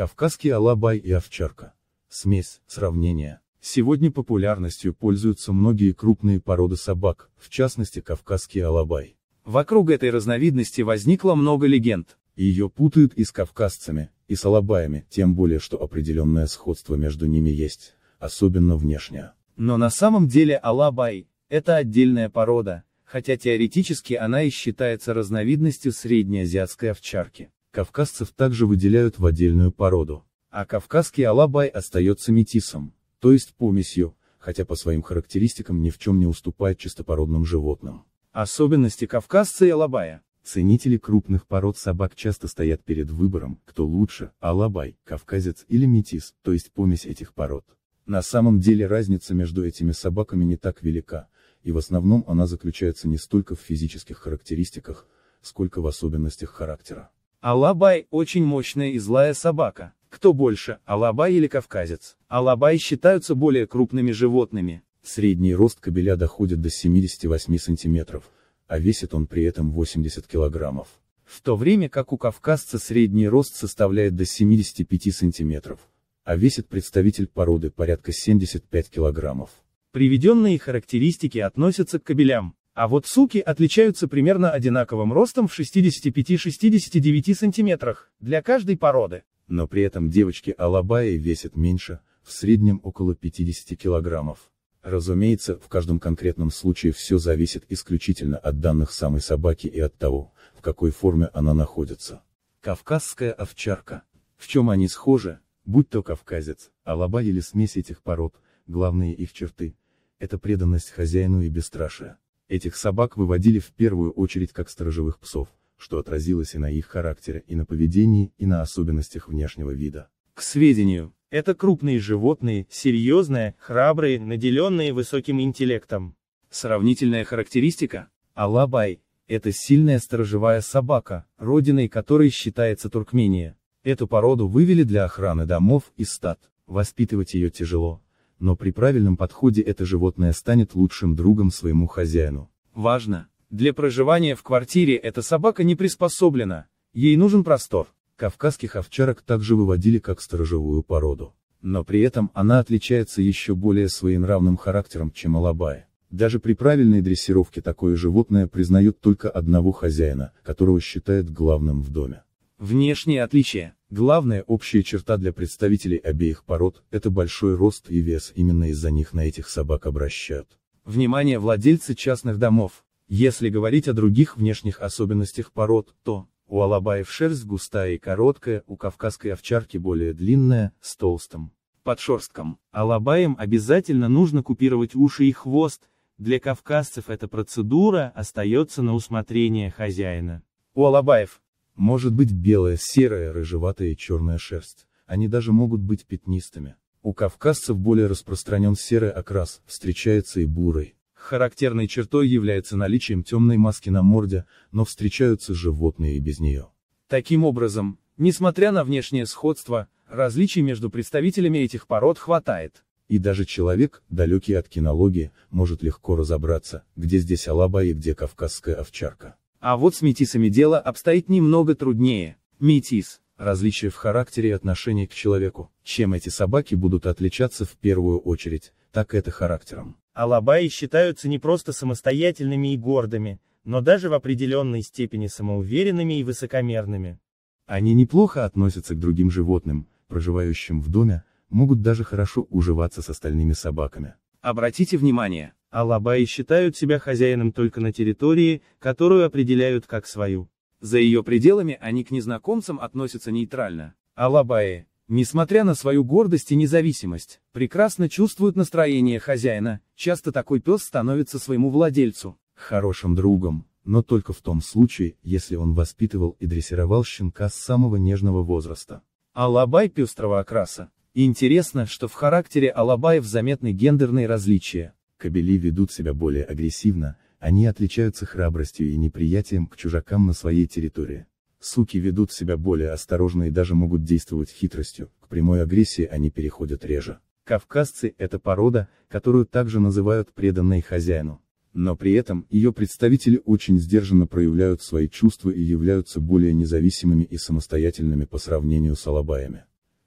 Кавказский алабай и овчарка. Смесь, сравнение. Сегодня популярностью пользуются многие крупные породы собак, в частности кавказский алабай. Вокруг этой разновидности возникло много легенд. Ее путают и с кавказцами, и с алабаями, тем более что определенное сходство между ними есть, особенно внешне. Но на самом деле алабай – это отдельная порода, хотя теоретически она и считается разновидностью среднеазиатской овчарки. Кавказцев также выделяют в отдельную породу. А кавказский алабай остается метисом, то есть помесью, хотя по своим характеристикам ни в чем не уступает чистопородным животным. Особенности кавказца и алабая. Ценители крупных пород собак часто стоят перед выбором, кто лучше, алабай, кавказец или метис, то есть помесь этих пород. На самом деле разница между этими собаками не так велика, и в основном она заключается не столько в физических характеристиках, сколько в особенностях характера. Алабай – очень мощная и злая собака. Кто больше, алабай или кавказец? Алабай считаются более крупными животными. Средний рост кобеля доходит до 78 сантиметров, а весит он при этом 80 килограммов. В то время как у кавказца средний рост составляет до 75 сантиметров, а весит представитель породы порядка 75 килограммов. Приведенные характеристики относятся к кобелям. А вот суки отличаются примерно одинаковым ростом в 65-69 сантиметрах, для каждой породы. Но при этом девочки алабаи весят меньше, в среднем около 50 килограммов. Разумеется, в каждом конкретном случае все зависит исключительно от данных самой собаки и от того, в какой форме она находится. Кавказская овчарка. В чем они схожи, будь то кавказец, алаба или смесь этих пород, главные их черты – это преданность хозяину и бесстрашие. Этих собак выводили в первую очередь как сторожевых псов, что отразилось и на их характере, и на поведении, и на особенностях внешнего вида. К сведению, это крупные животные, серьезные, храбрые, наделенные высоким интеллектом. Сравнительная характеристика? Алабай – это сильная сторожевая собака, родиной которой считается Туркмения. Эту породу вывели для охраны домов и стад. Воспитывать ее тяжело, но при правильном подходе это животное станет лучшим другом своему хозяину. Важно! Для проживания в квартире эта собака не приспособлена, ей нужен простор. Кавказских овчарок также выводили как сторожевую породу. Но при этом она отличается еще более своенравным характером, чем алабая. Даже при правильной дрессировке такое животное признает только одного хозяина, которого считает главным в доме. Внешние отличия. Главная общая черта для представителей обеих пород – это большой рост и вес, именно из-за них на этих собак обращают. Внимание владельцы частных домов. Если говорить о других внешних особенностях пород, то, у алабаев шерсть густая и короткая, у кавказской овчарки более длинная, с толстым подшерстком. Алабаям обязательно нужно купировать уши и хвост, для кавказцев эта процедура остается на усмотрение хозяина. У алабаев, может быть белая, серая, рыжеватая и черная шерсть. Они даже могут быть пятнистыми. У кавказцев более распространен серый окрас, встречается и бурый. Характерной чертой является наличием темной маски на морде, но встречаются животные и без нее. Таким образом, несмотря на внешнее сходство, различий между представителями этих пород хватает. И даже человек, далекий от кинологии, может легко разобраться, где здесь алаба и где кавказская овчарка. А вот с метисами дело обстоит немного труднее. Метис – различие в характере и отношении к человеку. Чем эти собаки будут отличаться в первую очередь, так это характером. Алабаи считаются не просто самостоятельными и гордыми, но даже в определенной степени самоуверенными и высокомерными. Они неплохо относятся к другим животным, проживающим в доме, могут даже хорошо уживаться с остальными собаками. Обратите внимание, Алабаи считают себя хозяином только на территории, которую определяют как свою. За ее пределами они к незнакомцам относятся нейтрально. Алабаи, несмотря на свою гордость и независимость, прекрасно чувствуют настроение хозяина, часто такой пес становится своему владельцу, хорошим другом, но только в том случае, если он воспитывал и дрессировал щенка с самого нежного возраста. Алабай пестрого окраса. Интересно, что в характере алабаев заметны гендерные различия. Кобели ведут себя более агрессивно, они отличаются храбростью и неприятием к чужакам на своей территории. Суки ведут себя более осторожно и даже могут действовать хитростью, к прямой агрессии они переходят реже. Кавказцы – это порода, которую также называют преданной хозяину. Но при этом, ее представители очень сдержанно проявляют свои чувства и являются более независимыми и самостоятельными по сравнению с алабаями.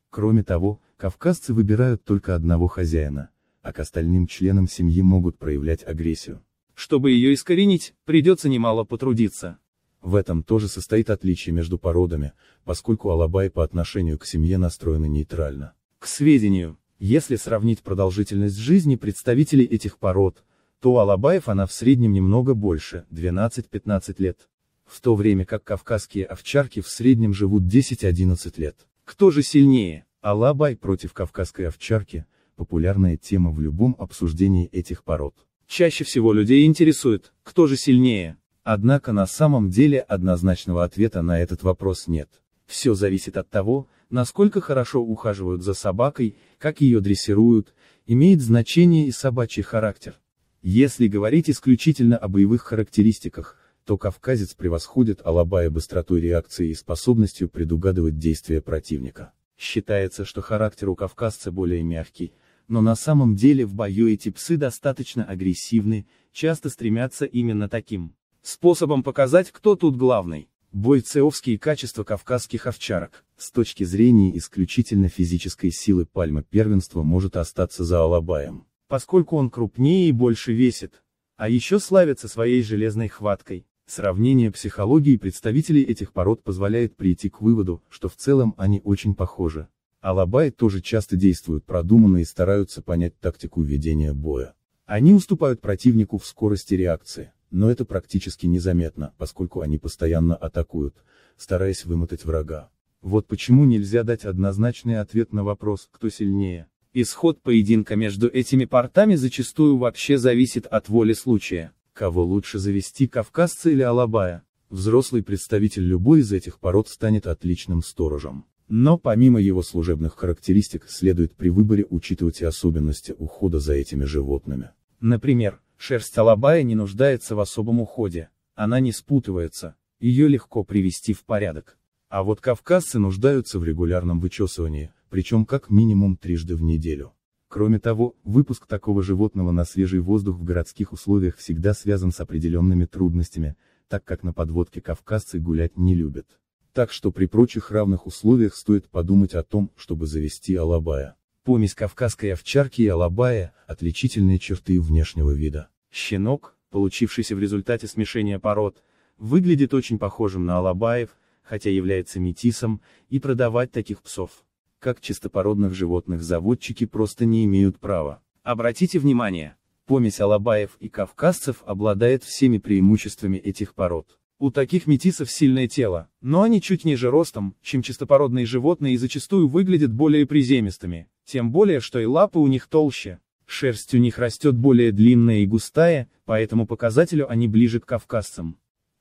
Кроме того, кавказцы выбирают только одного хозяина, а к остальным членам семьи могут проявлять агрессию. Чтобы ее искоренить, придется немало потрудиться. В этом тоже состоит отличие между породами, поскольку алабай по отношению к семье настроены нейтрально. К сведению, если сравнить продолжительность жизни представителей этих пород, то у алабаев она в среднем немного больше, 12-15 лет. В то время как кавказские овчарки в среднем живут 10-11 лет. Кто же сильнее, алабай против кавказской овчарки, популярная тема в любом обсуждении этих пород. Чаще всего людей интересует, кто же сильнее. Однако на самом деле однозначного ответа на этот вопрос нет. Все зависит от того, насколько хорошо ухаживают за собакой, как ее дрессируют, имеет значение и собачий характер. Если говорить исключительно о боевых характеристиках, то кавказец превосходит Алабая быстротой реакции и способностью предугадывать действия противника. Считается, что характер у кавказца более мягкий, но на самом деле в бою эти псы достаточно агрессивны, часто стремятся именно таким способом показать, кто тут главный. Бойцеовские качества кавказских овчарок. С точки зрения исключительно физической силы пальма первенства может остаться за Алабаем, поскольку он крупнее и больше весит, а еще славится своей железной хваткой. Сравнение психологии представителей этих пород позволяет прийти к выводу, что в целом они очень похожи. Алабай тоже часто действуют продуманно и стараются понять тактику ведения боя. Они уступают противнику в скорости реакции, но это практически незаметно, поскольку они постоянно атакуют, стараясь вымотать врага. Вот почему нельзя дать однозначный ответ на вопрос, кто сильнее. Исход поединка между этими портами зачастую вообще зависит от воли случая. Кого лучше завести, кавказца или алабая? Взрослый представитель любой из этих пород станет отличным сторожем. Но помимо его служебных характеристик следует при выборе учитывать и особенности ухода за этими животными. Например, шерсть алабая не нуждается в особом уходе, она не спутывается, ее легко привести в порядок. А вот кавказцы нуждаются в регулярном вычесывании, причем как минимум трижды в неделю. Кроме того, выпуск такого животного на свежий воздух в городских условиях всегда связан с определенными трудностями, так как на подводке кавказцы гулять не любят. Так что при прочих равных условиях стоит подумать о том, чтобы завести алабая. Помесь кавказской овчарки и алабая – отличительные черты внешнего вида. Щенок, получившийся в результате смешения пород, выглядит очень похожим на алабаев, хотя является метисом, и продавать таких псов, как чистопородных животных заводчики просто не имеют права. Обратите внимание, помесь алабаев и кавказцев обладает всеми преимуществами этих пород. У таких метисов сильное тело, но они чуть ниже ростом, чем чистопородные животные и зачастую выглядят более приземистыми, тем более, что и лапы у них толще. Шерсть у них растет более длинная и густая, по этому показателю они ближе к кавказцам.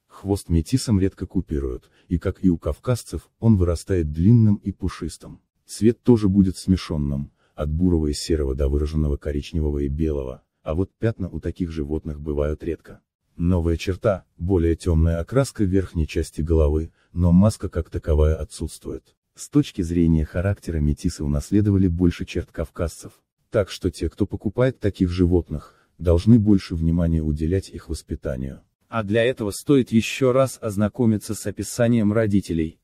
Хвост метисам редко купируют, и как и у кавказцев, он вырастает длинным и пушистым. Цвет тоже будет смешанным, от бурого и серого до выраженного коричневого и белого, а вот пятна у таких животных бывают редко. Новая черта, более темная окраска верхней части головы, но маска как таковая отсутствует. С точки зрения характера метисы унаследовали больше черт кавказцев. Так что те, кто покупает таких животных, должны больше внимания уделять их воспитанию. А для этого стоит еще раз ознакомиться с описанием родителей,